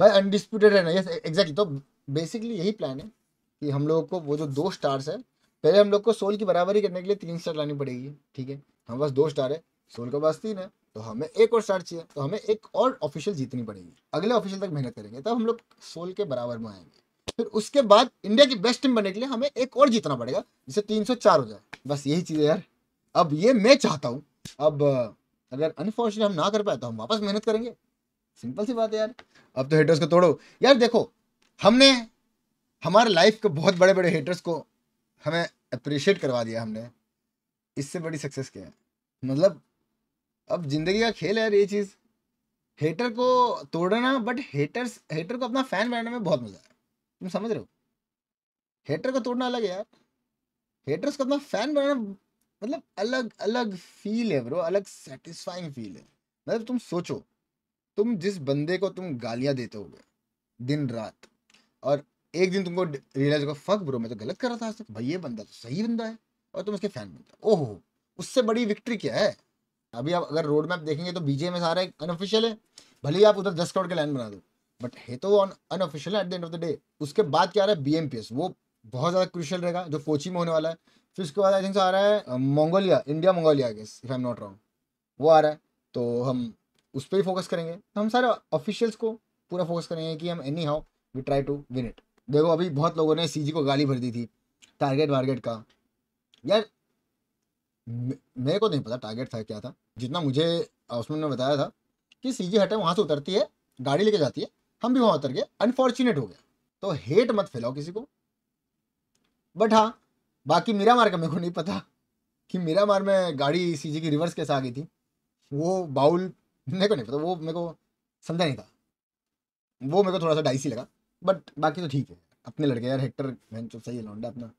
भाई अनडिस्प्यूटेड है ना यस एग्जैक्टली तो बेसिकली यही प्लान है कि हम लोगों को वो जो दो स्टार्स है पहले हम लोग को सोल की बराबरी करने के लिए तीन स्टार लानी पड़ेगी ठीक है हमारे पास दो स्टार है सोल के पास तीन है तो हमें एक और स्टार चाहिए तो हमें एक और ऑफिशियल जीतनी पड़ेगी अगले ऑफिशियल तक मेहनत करेंगे तब हम लोग सोल के बराबर में आएंगे फिर उसके बाद इंडिया की बेस्ट टीम बनने के लिए हमें एक और जीतना पड़ेगा जिससे तीन सौ चार हो जाए बस यही चीज़ है यार अब ये मैं चाहता हूँ अब अगर अनफॉर्चुनेट हम ना कर पाए तो हम वापस मेहनत करेंगे सिंपल सी बात है यार अब तो हेटर्स को तोड़ो यार देखो हमने हमारे लाइफ के बहुत बड़े बड़े हेटर्स को हमें अप्रिशिएट करवा दिया हमने इससे बड़ी सक्सेस क्या है मतलब अब जिंदगी का खेल है यार ये चीज़ हेटर को तोड़ना बट हेटर्स हेटर को अपना फैन बनाने में बहुत मज़ा है तुम समझ रहे हो हेटर को तोड़ना अलग है यार हेटर्स को अपना फैन बनाना मतलब अलग अलग फील है ब्रो अलग सेटिस्फाइंग फील है मतलब तुम सोचो तुम जिस बंदे को तुम गालियां देते हो दिन रात और एक दिन तुमको रियलाइज होगा फक ब्रो मैं तो गलत कर रहा था आज भाई ये बंदा तो सही बंदा है और तुम उसके फैन बनते हो ओहो उससे बड़ी विक्ट्री क्या है अभी आप अगर रोड मैप देखेंगे तो बीजे में सारे अनऑफिशियल है भले ही आप उधर दस करोड़ के लाइन बना दो बट है तो on unofficial at the end of the day उसके बाद क्या आ रहा है बी वो बहुत ज़्यादा क्रिशियल रहेगा जो कोची में होने वाला है फिर उसके बाद आई थिंक आ रहा है Mongolia India Mongolia guess if I am not wrong वो आ रहा है तो हम उस पर ही फोकस करेंगे तो हम सारे ऑफिशियल्स को पूरा फोकस करेंगे कि हम anyhow we try to win it देखो अभी बहुत लोगों ने सी को गाली भर दी थी टारगेट वारगेट का यार मेरे को नहीं पता टारगेट था क्या था जितना मुझे उसमें ने बताया था कि सी जी हटे वहाँ से उतरती है गाड़ी लेके जाती है हम भी वहाँ उतर गए अनफॉर्चुनेट हो गया तो हेट मत फैलाओ किसी को बट हाँ बाकी मीरा मार का मेरे को नहीं पता कि मीरा मार में गाड़ी सी की रिवर्स कैसे आ गई थी वो बाउल मेरे को नहीं पता वो मेरे को समझा नहीं था वो मेरे को थोड़ा सा डाइसी लगा बट बाकी तो ठीक है अपने लड़के यार हेक्टर तो सही है लौंडा अपना